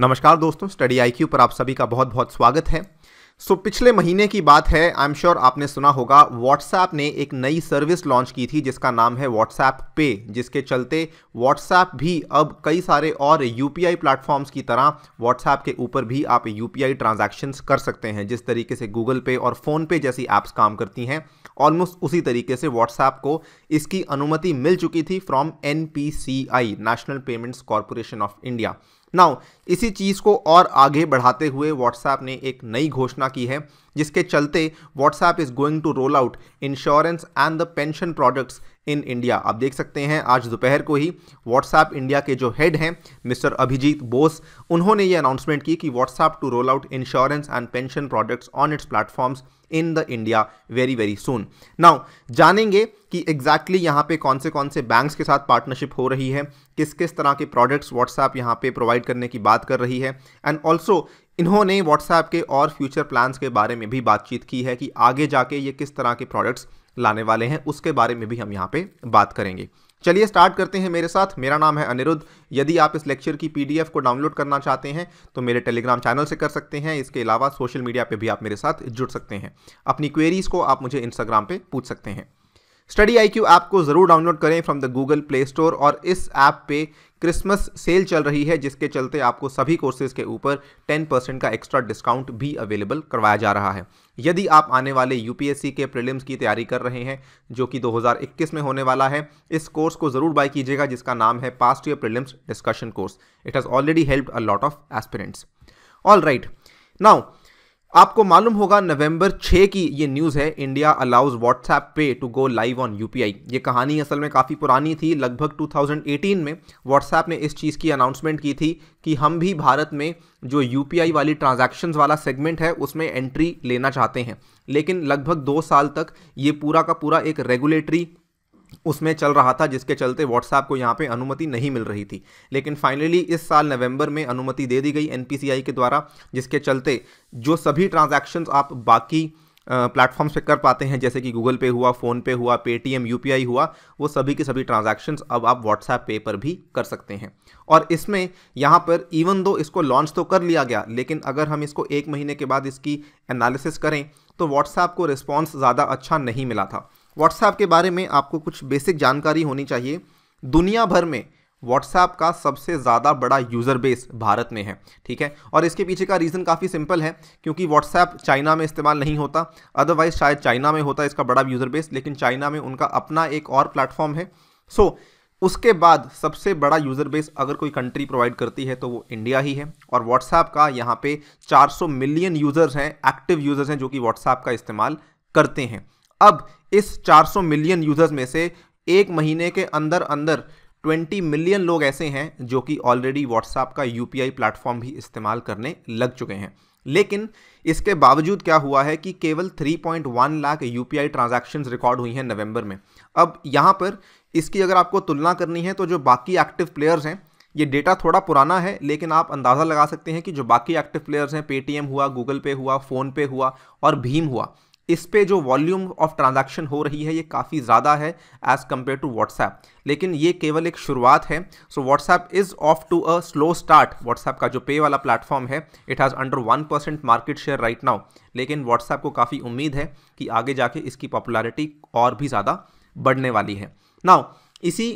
नमस्कार दोस्तों स्टडी आई पर आप सभी का बहुत बहुत स्वागत है सो so, पिछले महीने की बात है आई एम श्योर आपने सुना होगा व्हाट्सएप ने एक नई सर्विस लॉन्च की थी जिसका नाम है व्हाट्सएप पे जिसके चलते व्हाट्सएप भी अब कई सारे और यू पी प्लेटफॉर्म्स की तरह व्हाट्सएप के ऊपर भी आप यू पी ट्रांजैक्शंस कर सकते हैं जिस तरीके से गूगल पे और फ़ोनपे जैसी ऐप्स काम करती हैं ऑलमोस्ट उसी तरीके से व्हाट्सएप को इसकी अनुमति मिल चुकी थी from an national payments corporation of India now इसी चीज़ को और आगे बढ़ाते हुए व्हाट्सएप ने एक नई घोषणा की है जिसके चलते WhatsApp is going to roll out insurance and the pension products in India आप देख सकते हैं आज दोपहर को ही व्हाट्सएप इंडिया के जो हेड हैं मिस्टर अभिजीत बोस उन्होंने ये अनाउंसमेंट की कि WhatsApp to roll out insurance and pension products on its platforms in the India very very soon now जानेंगे कि एग्जैक्टली exactly यहाँ पे कौन से कौन से बैंक्स के साथ पार्टनरशिप हो रही है किस किस तरह के प्रोडक्ट्स व्हाट्सएप यहाँ पे प्रोवाइड करने की बात कर रही है एंड ऑल्सो इन्होंने व्हाट्सएप के और फ्यूचर प्लान्स के बारे में भी बातचीत की है कि आगे जाके ये किस तरह के प्रोडक्ट्स लाने वाले हैं उसके बारे में भी हम यहाँ पे बात करेंगे चलिए स्टार्ट करते हैं मेरे साथ मेरा नाम है अनिरुद्ध यदि आप इस लेक्चर की पीडीएफ को डाउनलोड करना चाहते हैं तो मेरे टेलीग्राम चैनल से कर सकते हैं इसके अलावा सोशल मीडिया पे भी आप मेरे साथ जुड़ सकते हैं अपनी क्वेरीज़ को आप मुझे इंस्टाग्राम पे पूछ सकते हैं स्टडी आई क्यू ऐप को ज़रूर डाउनलोड करें from the Google Play Store और इस ऐप पे क्रिसमस सेल चल रही है जिसके चलते आपको सभी कोर्सेज के ऊपर 10 परसेंट का एक्स्ट्रा डिस्काउंट भी अवेलेबल करवाया जा रहा है यदि आप आने वाले यूपीएससी के प्रीलिम्स की तैयारी कर रहे हैं जो कि 2021 में होने वाला है इस कोर्स को ज़रूर बाय कीजिएगा जिसका नाम है past year prelims discussion course it has already help a lot of aspirants all right now आपको मालूम होगा नवंबर 6 की ये न्यूज़ है India allows WhatsApp pay to go live on UPI ये कहानी असल में काफ़ी पुरानी थी लगभग 2018 में व्हाट्सएप ने इस चीज़ की अनाउंसमेंट की थी कि हम भी भारत में जो यूपीआई वाली ट्रांजेक्शन वाला सेगमेंट है उसमें एंट्री लेना चाहते हैं लेकिन लगभग दो साल तक ये पूरा का पूरा एक रेगुलेटरी उसमें चल रहा था जिसके चलते व्हाट्सएप को यहाँ पे अनुमति नहीं मिल रही थी लेकिन फाइनली इस साल नवंबर में अनुमति दे दी गई एन के द्वारा जिसके चलते जो सभी ट्रांजैक्शंस आप बाकी प्लेटफॉर्म्स पे कर पाते हैं जैसे कि गूगल पे हुआ फ़ोन पे हुआ पेटीएम यू हुआ वो सभी के सभी ट्रांजेक्शन्स अब आप व्हाट्सएप पे पर भी कर सकते हैं और इसमें यहाँ पर इवन दो इसको लॉन्च तो कर लिया गया लेकिन अगर हम इसको एक महीने के बाद इसकी एनालिसिस करें तो व्हाट्सएप को रिस्पॉन्स ज़्यादा अच्छा नहीं मिला था व्हाट्सएप के बारे में आपको कुछ बेसिक जानकारी होनी चाहिए दुनिया भर में व्हाट्सएप का सबसे ज़्यादा बड़ा यूज़र बेस भारत में है ठीक है और इसके पीछे का रीज़न काफ़ी सिंपल है क्योंकि व्हाट्सएप चाइना में इस्तेमाल नहीं होता अदरवाइज शायद चाइना में होता इसका बड़ा यूज़र बेस लेकिन चाइना में उनका अपना एक और प्लेटफॉर्म है सो so, उसके बाद सबसे बड़ा यूज़र बेस अगर कोई कंट्री प्रोवाइड करती है तो वो इंडिया ही है और व्हाट्सएप का यहाँ पे 400 मिलियन यूज़र्स हैं एक्टिव यूज़र्स हैं जो कि व्हाट्सएप का इस्तेमाल करते हैं अब इस 400 मिलियन यूज़र्स में से एक महीने के अंदर अंदर 20 मिलियन लोग ऐसे हैं जो कि ऑलरेडी व्हाट्सएप का यू पी प्लेटफॉर्म भी इस्तेमाल करने लग चुके हैं लेकिन इसके बावजूद क्या हुआ है कि केवल 3.1 लाख यू पी रिकॉर्ड हुई हैं नवंबर में अब यहाँ पर इसकी अगर आपको तुलना करनी है तो जो बाकी एक्टिव प्लेयर्स हैं ये डेटा थोड़ा पुराना है लेकिन आप अंदाज़ा लगा सकते हैं कि जो बाकी एक्टिव प्लेयर्स हैं पेटीएम हुआ गूगल पे हुआ फ़ोनपे हुआ और भीम हुआ इस पे जो वॉल्यूम ऑफ ट्रांजैक्शन हो रही है ये काफ़ी ज़्यादा है एज़ कम्पेयर टू व्हाट्सएप लेकिन ये केवल एक शुरुआत है so WhatsApp is off to a slow start WhatsApp का जो पे वाला प्लेटफॉर्म है it has under one percent market share right now लेकिन व्हाट्सएप को काफ़ी उम्मीद है कि आगे जाके इसकी पॉपुलरिटी और भी ज़्यादा बढ़ने वाली है नाउ इसी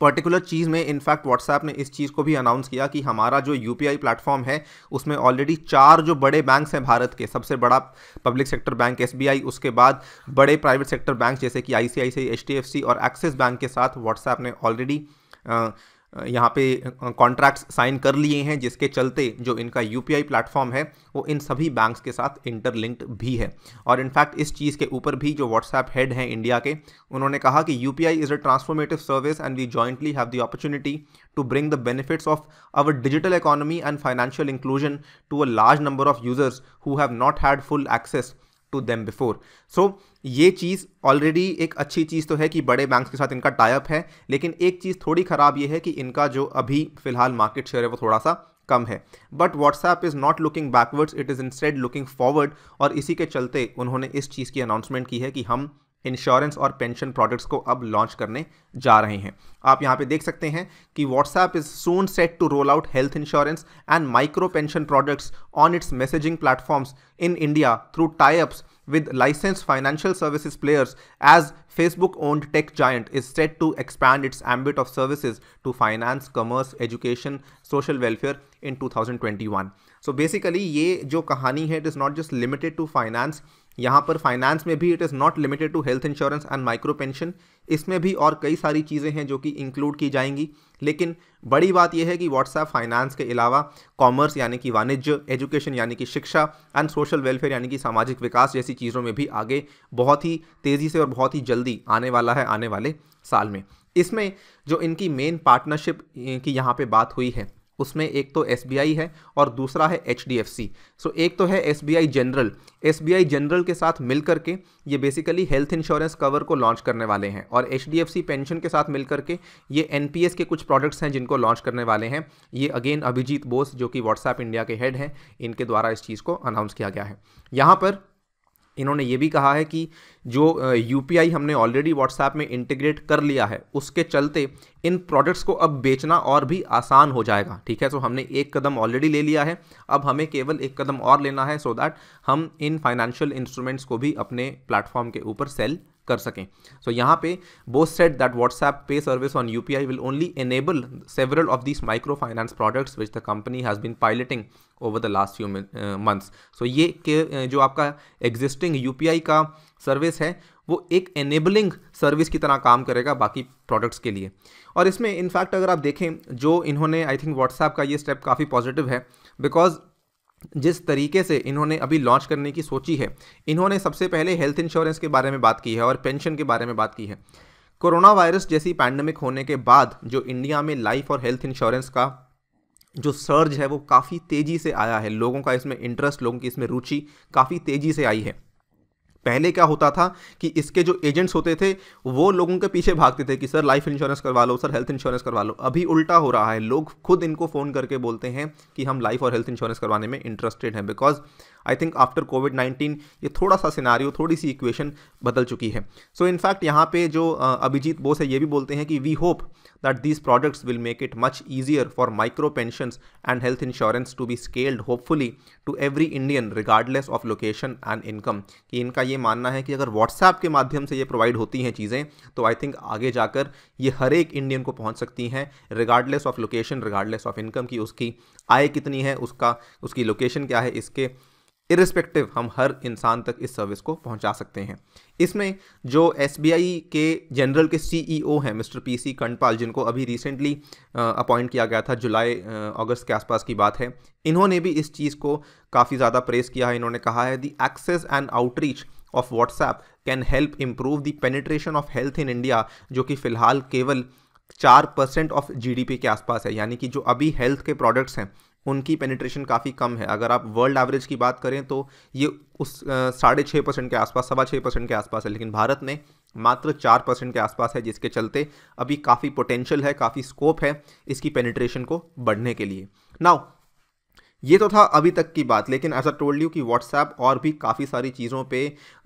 पर्टिकुलर चीज़ में इनफैक्ट व्हाट्सएप ने इस चीज़ को भी अनाउंस किया कि हमारा जो यू पी प्लेटफॉर्म है उसमें ऑलरेडी चार जो बड़े बैंक्स हैं भारत के सबसे बड़ा पब्लिक सेक्टर बैंक एस उसके बाद बड़े प्राइवेट सेक्टर बैंक जैसे कि आई सी और एक्सिस बैंक के साथ व्हाट्सएप ने ऑलरेडी यहाँ पे कॉन्ट्रैक्ट्स साइन कर लिए हैं जिसके चलते जो इनका यू प्लेटफॉर्म है वो इन सभी बैंक्स के साथ इंटरलिंक्ड भी है और इनफैक्ट इस चीज़ के ऊपर भी जो व्हाट्सएप हेड हैं इंडिया के उन्होंने कहा कि you is a transformative service and we jointly have the opportunity to bring the benefits of our digital economy and financial inclusion to a large number of users who have not had full access to them before so ये चीज़ already एक अच्छी चीज़ तो है कि बड़े banks के साथ इनका टाइप है लेकिन एक चीज़ थोड़ी ख़राब ये है कि इनका जो अभी फ़िलहाल मार्केट शेयर है वो थोड़ा सा कम है but WhatsApp is not looking backwards it is instead looking forward और इसी के चलते उन्होंने इस चीज़ की अनाउंसमेंट की है कि हम इंश्योरेंस और पेंशन प्रोडक्ट्स को अब लॉन्च करने जा रहे हैं आप यहाँ पे देख सकते हैं कि WhatsApp is soon set to roll out health insurance and micro pension products on its messaging platforms in India through types with license financial services players as Facebook owned tech joint is set to expand its ambit of services to finance commerce education social welfare in two thousand twenty one so basically ये जो कहानी है it is not just limited to finance यहाँ पर finance में भी it is not limited to health insurance and micro pension इसमें भी और कई सारी चीज़ें हैं जो कि इंक्लूड की जाएंगी लेकिन बड़ी बात यह है कि व्हाट्सएप फाइनेंस के अलावा कॉमर्स यानी कि वाणिज्य एजुकेशन यानी कि शिक्षा एंड सोशल वेलफेयर यानी कि सामाजिक विकास जैसी चीज़ों में भी आगे बहुत ही तेज़ी से और बहुत ही जल्दी आने वाला है आने वाले साल में इसमें जो इनकी मेन पार्टनरशिप की यहाँ पे बात हुई है उसमें एक तो एस है और दूसरा है एच सो एक तो है एस जनरल एस जनरल के साथ मिल करके ये बेसिकली हेल्थ इंश्योरेंस कवर को लॉन्च करने वाले हैं और एच पेंशन के साथ मिल करके ये एन के कुछ प्रोडक्ट्स हैं जिनको लॉन्च करने वाले हैं ये अगेन अभिजीत बोस जो कि व्हाट्सएप इंडिया के हेड हैं इनके द्वारा इस चीज़ को अनाउंस किया गया है यहाँ पर इन्होंने ये भी कहा है कि जो यू हमने ऑलरेडी व्हाट्सएप में इंटीग्रेट कर लिया है उसके चलते इन प्रोडक्ट्स को अब बेचना और भी आसान हो जाएगा ठीक है तो हमने एक कदम ऑलरेडी ले लिया है अब हमें केवल एक कदम और लेना है सो so दैट हम इन फाइनेंशियल इंस्ट्रूमेंट्स को भी अपने प्लेटफॉर्म के ऊपर सेल कर सकें सो so, यहाँ पे बो said that WhatsApp pay service on U will only enable several of this micro finance products which the company has been piloting over the last few months so ये के uh, जो आपका existing you का service है वो एक enabling service की तरह काम करेगा बाकी प्रोडक्ट्स के लिए और इसमें इनफैक्ट अगर आप देखें जो इन्होंने आई थिंक व्हाट्सएप का ये स्टेप काफ़ी पॉजिटिव है बिकॉज जिस तरीके से इन्होंने अभी लॉन्च करने की सोची है इन्होंने सबसे पहले हेल्थ इंश्योरेंस के बारे में बात की है और पेंशन के बारे में बात की है कोरोना वायरस जैसी पैंडमिक होने के बाद जो इंडिया में लाइफ और हेल्थ इंश्योरेंस का जो सर्ज है वो काफ़ी तेज़ी से आया है लोगों का इसमें इंटरेस्ट लोगों की इसमें रुचि काफ़ी तेज़ी से आई है पहले क्या होता था कि इसके जो एजेंट्स होते थे वो लोगों के पीछे भागते थे कि सर लाइफ इंश्योरेंस करवा लो सर हेल्थ इंश्योरेंस करवा लो अभी उल्टा हो रहा है लोग खुद इनको फ़ोन करके बोलते हैं कि हम लाइफ और हेल्थ इंश्योरेंस करवाने में इंटरेस्टेड हैं because I think after Covid nineteen ये थोड़ा सा सिनारियो थोड़ी सी इक्वेशन बदल चुकी है सो इनफैक्ट यहाँ पे जो अभिजीत बोस है ये भी बोलते हैं कि we hope that these products will make it much easier for micro pension and health insurance to be scaled hopefully to every Indian regardless of location and income कि इनका ये मानना है कि अगर व्हाट्सएप के माध्यम से ये प्रोवाइड होती हैं चीज़ें तो आई थिंक आगे जाकर ये हर एक इंडियन को पहुंच सकती हैं regardless of location regardless of income की उसकी आय कितनी है उसका उसकी लोकेशन क्या है इसके इरिस्पेक्टिव हम हर इंसान तक इस सर्विस को पहुंचा सकते हैं इसमें जो एस के जनरल के सी e हैं मिस्टर पीसी कंडपाल जिनको अभी रिसेंटली अपॉइंट किया गया था जुलाई अगस्त के आसपास की बात है इन्होंने भी इस चीज़ को काफ़ी ज़्यादा प्रेस किया है इन्होंने कहा है the access and outreach of WhatsApp can help improve the penetration of health in India जो कि फ़िलहाल केवल चार परसेंट ऑफ जीडीपी के आसपास है यानी कि जो अभी हेल्थ के प्रोडक्ट्स हैं उनकी पेनिट्रेशन काफ़ी कम है अगर आप वर्ल्ड एवरेज की बात करें तो ये उस साढ़े छः परसेंट के आसपास सवा छः परसेंट के आसपास है लेकिन भारत में मात्र चार परसेंट के आसपास है जिसके चलते अभी काफ़ी पोटेंशियल है काफ़ी स्कोप है इसकी पेनिट्रेशन को बढ़ने के लिए नाउ ये तो था अभी तक की बात लेकिन ऐसा टोल्ड यू कि व्हाट्सएप और भी काफ़ी सारी चीज़ों पे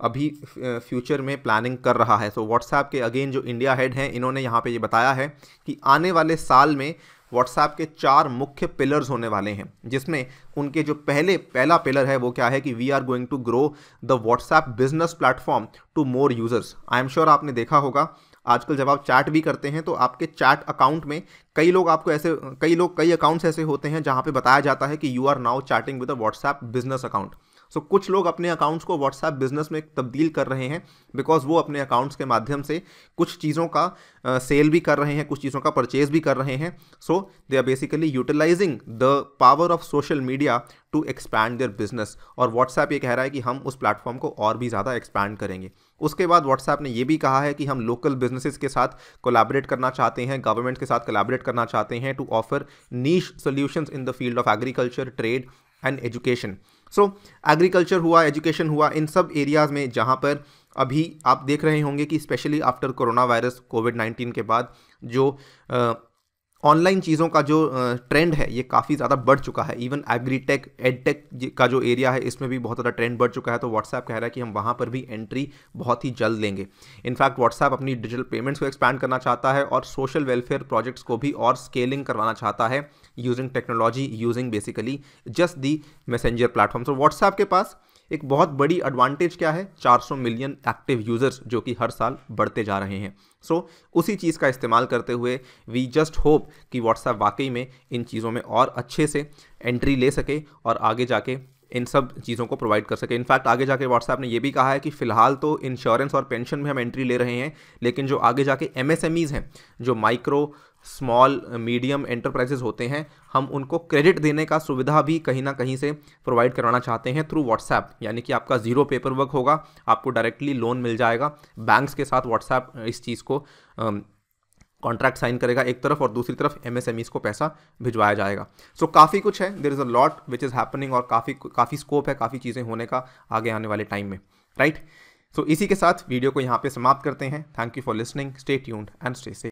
अभी फ्यूचर में प्लानिंग कर रहा है सो so, व्हाट्सएप के अगेन जो इंडिया हेड हैं इन्होंने यहाँ पे ये बताया है कि आने वाले साल में व्हाट्सएप के चार मुख्य पिलर्स होने वाले हैं जिसमें उनके जो पहले पहला पिलर है वो क्या है कि we are going to grow the WhatsApp business platform to more users I am sure आपने देखा होगा आजकल जब आप चैट भी करते हैं तो आपके चैट अकाउंट में कई लोग आपको ऐसे कई लोग कई अकाउंट्स ऐसे होते हैं जहाँ पे बताया जाता है कि you are now chatting with a WhatsApp business account so so, कुछ लोग अपने अकाउंट्स को व्हाट्सएप बिजनेस में तब्दील कर रहे हैं बिकॉज वो अपने अकाउंट्स के माध्यम से कुछ चीज़ों का सेल सेल भी कर रहे हैं कुछ चीज़ों का परचेज भी कर रहे हैं so they are basically utilising the power of social media to expand their business और व्हाट्सएप ये कह रहा है कि हम उस प्लेटफॉर्म को और भी ज़्यादा एक्सपैंड करेंगे उसके बाद व्हाट्सएप ने ये भी कहा है कि हम लोकल बिजनेसेस के साथ कोलाबरेट करना चाहते हैं गवर्नमेंट के साथ कोलाबरेट करना चाहते हैं to offer niche solutions in the field of agriculture trade and education so agriculture हुआ एजुकेशन हुआ इन सब एरियाज़ में जहाँ पर अभी आप देख रहे होंगे कि specially after corona virus Covid nineteen के बाद जो ऑनलाइन चीज़ों का जो ट्रेंड है ये काफ़ी ज़्यादा बढ़ चुका है इवन एग्रीटेक एडटेक का जो एरिया है इसमें भी बहुत ज़्यादा ट्रेंड बढ़ चुका है तो व्हाट्सएप कह रहा है कि हम वहाँ पर भी एंट्री बहुत ही जल्द लेंगे इनफैक्ट व्हाट्सएप अपनी डिजिटल पेमेंट्स को एक्सपैंड करना चाहता है और सोशल वेलफेयर प्रोजेक्ट्स को भी और स्केलिंग करवाना चाहता है using technology using basically just the messenger platform so WhatsApp के पास एक बहुत बड़ी एडवांटेज क्या है 400 मिलियन एक्टिव यूज़र्स जो कि हर साल बढ़ते जा रहे हैं सो so, उसी चीज़ का इस्तेमाल करते हुए वी जस्ट होप कि व्हाट्सएप वाकई में इन चीज़ों में और अच्छे से एंट्री ले सके और आगे जाके इन सब चीज़ों को प्रोवाइड कर सके इनफैक्ट आगे जाके व्हाट्सएप ने ये भी कहा है कि फिलहाल तो इंश्योरेंस और पेंशन में हम एंट्री ले रहे हैं लेकिन जो आगे जाके एम हैं जो माइक्रो स्मॉल मीडियम एंटरप्राइजेस होते हैं हम उनको क्रेडिट देने का सुविधा भी कहीं ना कहीं से प्रोवाइड करवाना चाहते हैं थ्रू व्हाट्सएप यानी कि आपका ज़ीरो पेपर वर्क होगा आपको डायरेक्टली लोन मिल जाएगा बैंक्स के साथ व्हाट्सएप इस चीज़ को कॉन्ट्रैक्ट साइन करेगा एक तरफ और दूसरी तरफ एमएसएमईज को पैसा भिजवाया जाएगा सो so, काफ़ी कुछ है there is a lot which is happening और काफ़ी काफ़ी स्कोप है काफ़ी चीज़ें होने का आगे आने वाले टाइम में राइट right? सो so, इसी के साथ वीडियो को यहाँ पे समाप्त करते हैं thank you for listening stay tuned and stay safe